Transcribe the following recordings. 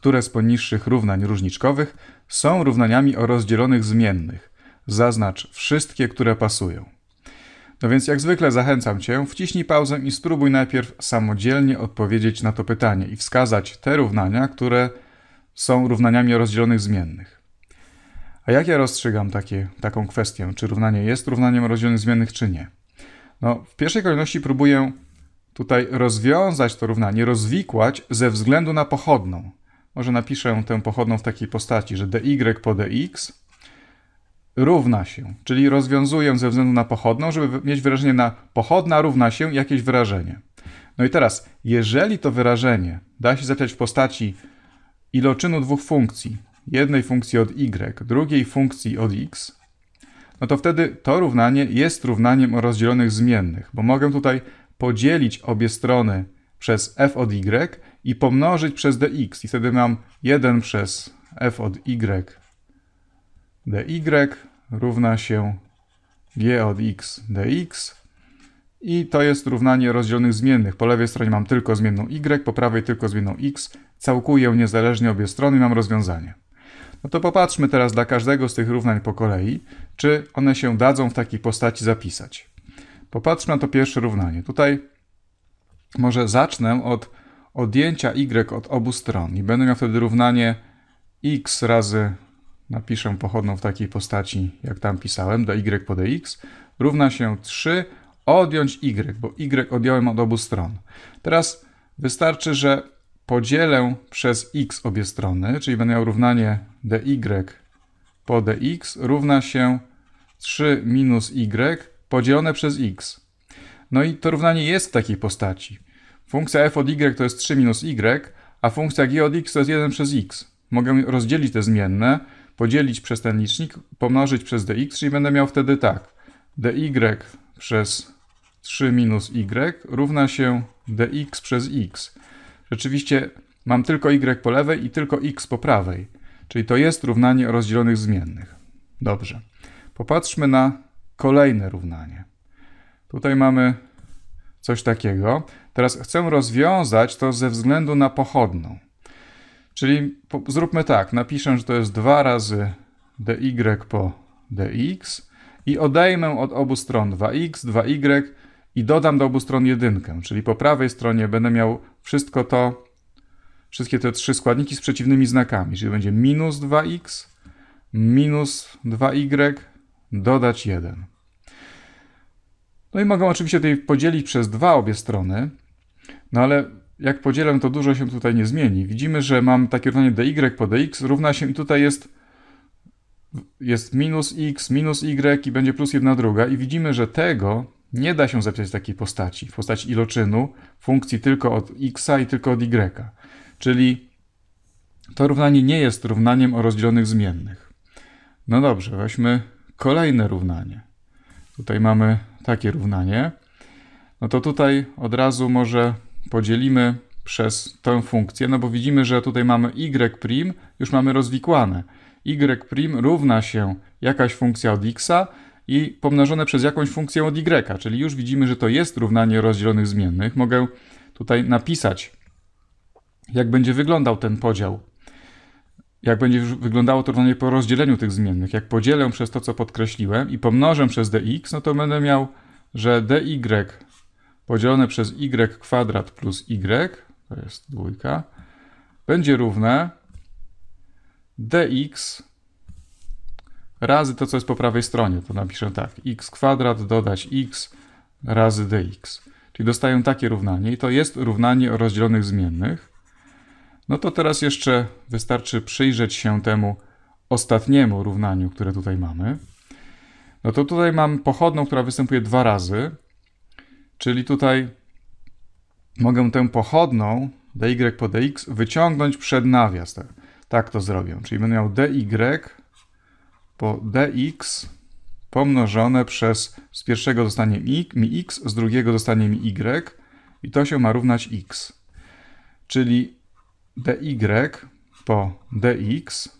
które z poniższych równań różniczkowych są równaniami o rozdzielonych zmiennych. Zaznacz wszystkie, które pasują. No więc jak zwykle zachęcam Cię, wciśnij pauzę i spróbuj najpierw samodzielnie odpowiedzieć na to pytanie i wskazać te równania, które są równaniami o rozdzielonych zmiennych. A jak ja rozstrzygam takie, taką kwestię, czy równanie jest równaniem o rozdzielonych zmiennych, czy nie? No, w pierwszej kolejności próbuję tutaj rozwiązać to równanie, rozwikłać ze względu na pochodną. Może napiszę tę pochodną w takiej postaci, że dy po dx równa się, czyli rozwiązuję ze względu na pochodną, żeby mieć wyrażenie na pochodna równa się jakieś wyrażenie. No i teraz, jeżeli to wyrażenie da się zapisać w postaci iloczynu dwóch funkcji, jednej funkcji od y, drugiej funkcji od x, no to wtedy to równanie jest równaniem o rozdzielonych zmiennych, bo mogę tutaj podzielić obie strony przez f od y i pomnożyć przez dx. I wtedy mam 1 przez f od y dy równa się g od x dx. I to jest równanie rozdzielonych zmiennych. Po lewej stronie mam tylko zmienną y, po prawej tylko zmienną x. Całkuję niezależnie obie strony i mam rozwiązanie. No to popatrzmy teraz dla każdego z tych równań po kolei, czy one się dadzą w takiej postaci zapisać. Popatrzmy na to pierwsze równanie. Tutaj może zacznę od odjęcia y od obu stron i będę miał wtedy równanie x razy, napiszę pochodną w takiej postaci, jak tam pisałem, do y po dx, równa się 3 odjąć y, bo y odjąłem od obu stron. Teraz wystarczy, że podzielę przez x obie strony, czyli będę miał równanie dy po dx równa się 3 minus y podzielone przez x. No i to równanie jest w takiej postaci. Funkcja f od y to jest 3 minus y, a funkcja g od x to jest 1 przez x. Mogę rozdzielić te zmienne, podzielić przez ten licznik, pomnożyć przez dx, czyli będę miał wtedy tak. dy przez 3 minus y równa się dx przez x. Rzeczywiście mam tylko y po lewej i tylko x po prawej. Czyli to jest równanie o rozdzielonych zmiennych. Dobrze. Popatrzmy na kolejne równanie. Tutaj mamy coś takiego. Teraz chcę rozwiązać to ze względu na pochodną. Czyli po, zróbmy tak, napiszę, że to jest 2 razy dy po dx i odejmę od obu stron 2x, 2y i dodam do obu stron jedynkę, czyli po prawej stronie będę miał wszystko to, wszystkie te trzy składniki z przeciwnymi znakami, czyli będzie minus 2x, minus 2y, dodać 1. No i mogą oczywiście tutaj podzielić przez dwa obie strony, no ale jak podzielę, to dużo się tutaj nie zmieni. Widzimy, że mam takie równanie dy y po dx równa się i tutaj jest, jest minus x, minus y i będzie plus jedna druga i widzimy, że tego nie da się zapisać w takiej postaci, w postaci iloczynu funkcji tylko od x i tylko od y. Czyli to równanie nie jest równaniem o rozdzielonych zmiennych. No dobrze, weźmy kolejne równanie. Tutaj mamy takie równanie, no to tutaj od razu może podzielimy przez tę funkcję, no bo widzimy, że tutaj mamy y' już mamy rozwikłane. y' równa się jakaś funkcja od x'a i pomnożone przez jakąś funkcję od y, czyli już widzimy, że to jest równanie rozdzielonych zmiennych. Mogę tutaj napisać, jak będzie wyglądał ten podział jak będzie wyglądało to równanie po rozdzieleniu tych zmiennych. Jak podzielę przez to, co podkreśliłem i pomnożę przez dx, no to będę miał, że dy podzielone przez y kwadrat plus y, to jest dwójka, będzie równe dx razy to, co jest po prawej stronie. To napiszę tak, x kwadrat dodać x razy dx. Czyli dostaję takie równanie i to jest równanie o rozdzielonych zmiennych. No to teraz jeszcze wystarczy przyjrzeć się temu ostatniemu równaniu, które tutaj mamy. No to tutaj mam pochodną, która występuje dwa razy, czyli tutaj mogę tę pochodną dy po dx wyciągnąć przed nawias. Tak, to zrobię. Czyli będę miał dy po dx pomnożone przez z pierwszego zostanie mi x, z drugiego zostanie mi y i to się ma równać x. Czyli dy po dx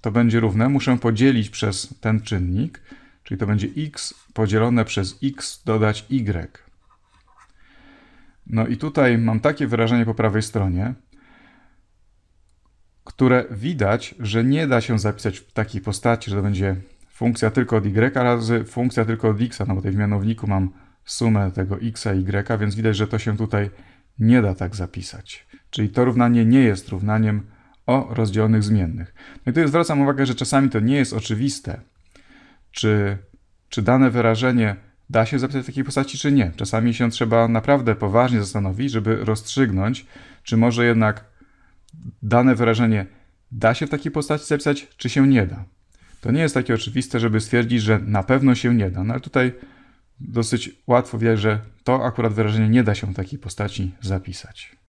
to będzie równe, muszę podzielić przez ten czynnik, czyli to będzie x podzielone przez x dodać y. No i tutaj mam takie wyrażenie po prawej stronie, które widać, że nie da się zapisać w takiej postaci, że to będzie funkcja tylko od y razy funkcja tylko od x, no bo tutaj w mianowniku mam sumę tego x i y, więc widać, że to się tutaj nie da tak zapisać. Czyli to równanie nie jest równaniem o rozdzielonych zmiennych. No i tu zwracam uwagę, że czasami to nie jest oczywiste, czy, czy dane wyrażenie da się zapisać w takiej postaci, czy nie. Czasami się trzeba naprawdę poważnie zastanowić, żeby rozstrzygnąć, czy może jednak dane wyrażenie da się w takiej postaci zapisać, czy się nie da. To nie jest takie oczywiste, żeby stwierdzić, że na pewno się nie da. No ale tutaj dosyć łatwo wiedzieć, że to akurat wyrażenie nie da się w takiej postaci zapisać.